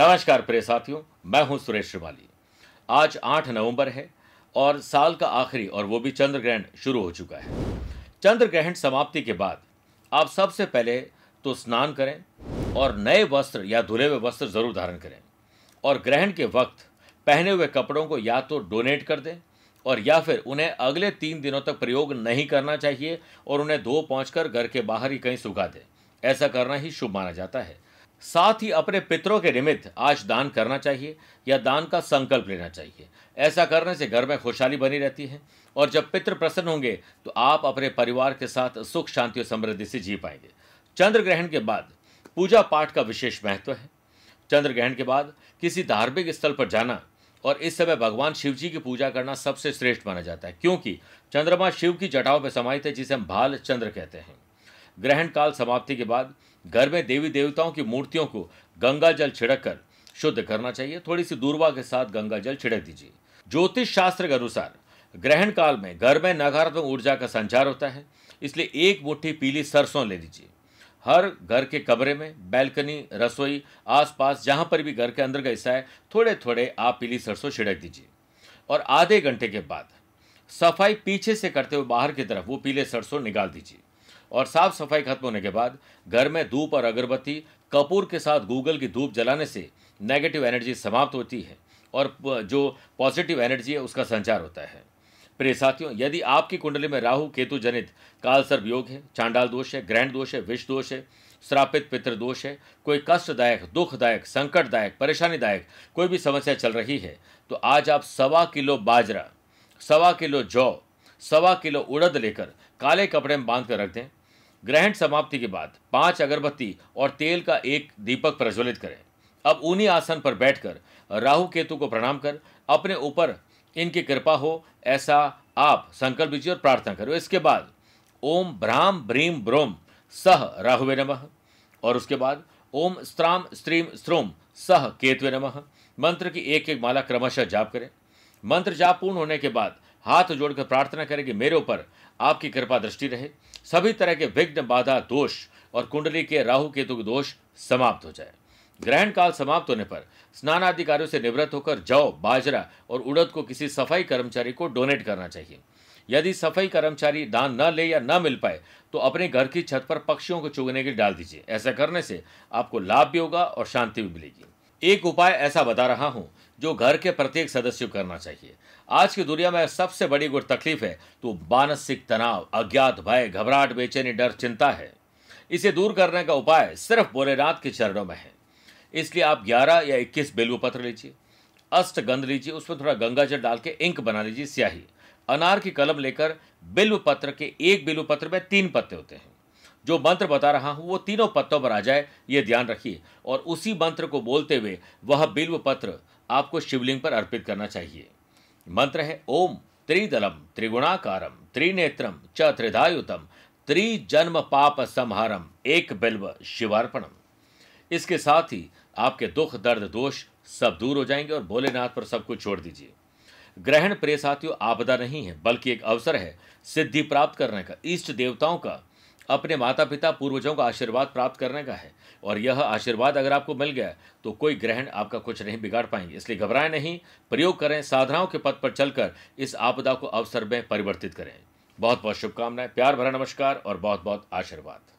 नमस्कार प्रिय साथियों मैं हूं सुरेश श्रीमाली आज 8 नवंबर है और साल का आखिरी और वो भी चंद्र ग्रहण शुरू हो चुका है चंद्र ग्रहण समाप्ति के बाद आप सबसे पहले तो स्नान करें और नए वस्त्र या धुले हुए वस्त्र ज़रूर धारण करें और ग्रहण के वक्त पहने हुए कपड़ों को या तो डोनेट कर दें और या फिर उन्हें अगले तीन दिनों तक प्रयोग नहीं करना चाहिए और उन्हें धो पहुँच घर के बाहर ही कहीं सुखा दें ऐसा करना ही शुभ माना जाता है साथ ही अपने पितरों के निमित्त आज दान करना चाहिए या दान का संकल्प लेना चाहिए ऐसा करने से घर में खुशहाली बनी रहती है और जब पितृ प्रसन्न होंगे तो आप अपने परिवार के साथ सुख शांति और समृद्धि से जी पाएंगे चंद्र ग्रहण के बाद पूजा पाठ का विशेष महत्व है चंद्र ग्रहण के बाद किसी धार्मिक स्थल पर जाना और इस समय भगवान शिव जी की पूजा करना सबसे श्रेष्ठ माना जाता है क्योंकि चंद्रमा शिव की जटाओं पर समाहित है जिसे हम भाल चंद्र कहते हैं ग्रहण काल समाप्ति के बाद घर में देवी देवताओं की मूर्तियों को गंगा जल छिड़क कर शुद्ध करना चाहिए थोड़ी सी दूरवा के साथ गंगा जल छिड़क दीजिए ज्योतिष शास्त्र के अनुसार ग्रहण काल में घर में नकारात्मक ऊर्जा का संचार होता है इसलिए एक मुट्ठी पीली सरसों ले लीजिए हर घर के कमरे में बैल्कनी रसोई आसपास जहां पर भी घर के अंदर का हिस्सा है थोड़े थोड़े आप पीली सरसों छिड़क दीजिए और आधे घंटे के बाद सफाई पीछे से करते हुए बाहर की तरफ वो पीले सरसों निकाल दीजिए और साफ सफाई खत्म होने के बाद घर में धूप और अगरबत्ती कपूर के साथ गूगल की धूप जलाने से नेगेटिव एनर्जी समाप्त होती है और जो पॉजिटिव एनर्जी है उसका संचार होता है प्रिय साथियों यदि आपकी कुंडली में राहु केतु जनित काल सर्व योग है चांडाल दोष है ग्रहण दोष है विष दोष है श्रापित पितृ दोष है कोई कष्टदायक दुखदायक संकटदायक परेशानीदायक कोई भी समस्या चल रही है तो आज आप सवा किलो बाजरा सवा किलो जौ सवा किलो उड़द लेकर काले कपड़े में बांध कर रख दें ग्रहण समाप्ति के बाद पांच अगरबत्ती और तेल का एक दीपक प्रज्वलित करें अब उन्हीं आसन पर बैठकर राहु केतु को प्रणाम कर अपने ऊपर इनकी कृपा हो ऐसा आप संकल्प लीजिए और प्रार्थना करो इसके बाद ओम भ्राम भ्रीम ब्रोम सह राहुवे नमः और उसके बाद ओम स्त्राम स्त्रीम स्त्रोम सह केतवे नमः मंत्र की एक एक माला क्रमशः जाप करें मंत्र जाप पूर्ण होने के बाद हाथ जोड़कर प्रार्थना करें कि मेरे ऊपर आपकी कृपा दृष्टि रहे सभी तरह के विघ्न बाधा दोष और कुंडली के राहु केतु के दोष समाप्त हो जाए ग्रहण काल समाप्त होने पर स्नान आदि कार्यों से निवृत्त होकर जौ बाजरा और उड़द को किसी सफाई कर्मचारी को डोनेट करना चाहिए यदि सफाई कर्मचारी दान न ले या न मिल पाए तो अपने घर की छत पर पक्षियों को चुगने के लिए डाल दीजिए ऐसा करने से आपको लाभ भी होगा और शांति भी मिलेगी एक उपाय ऐसा बता रहा हूं जो घर के प्रत्येक सदस्य को करना चाहिए आज की दुनिया में सबसे बड़ी गुड़ तकलीफ है तो मानसिक तनाव अज्ञात भय घबराहट बेचैनी डर चिंता है इसे दूर करने का उपाय सिर्फ भोलेनाथ के चरणों में है इसलिए आप 11 या 21 बेलू पत्र लीजिए अष्ट गंध लीजिए उसमें थोड़ा गंगा जल डाल के इंक बना लीजिए स्याही अनार की कलम लेकर बिल्व पत्र के एक बिल्व पत्र में तीन पत्ते होते हैं जो मंत्र बता रहा हूं वो तीनों पत्तों पर आ जाए ये ध्यान रखिए और उसी मंत्र को बोलते हुए वह बिल्व पत्र आपको शिवलिंग पर अर्पित करना चाहिए मंत्र है ओम त्रिदलम त्रिगुणाकारम त्रिनेत्रम च त्रिधायुतम त्रिजन्म पाप संहारम एक बिल्व शिवार्पणम इसके साथ ही आपके दुख दर्द दोष सब दूर हो जाएंगे और भोलेनाथ पर सब कुछ छोड़ दीजिए ग्रहण प्रिय साथियों आपदा नहीं है बल्कि एक अवसर है सिद्धि प्राप्त करने का इष्ट देवताओं का अपने माता पिता पूर्वजों का आशीर्वाद प्राप्त करने का है और यह आशीर्वाद अगर आपको मिल गया तो कोई ग्रहण आपका कुछ नहीं बिगाड़ पाएंगे इसलिए घबराएं नहीं प्रयोग करें साधनाओं के पथ पर चलकर इस आपदा को अवसर में परिवर्तित करें बहुत बहुत शुभकामनाएं प्यार भरा नमस्कार और बहुत बहुत आशीर्वाद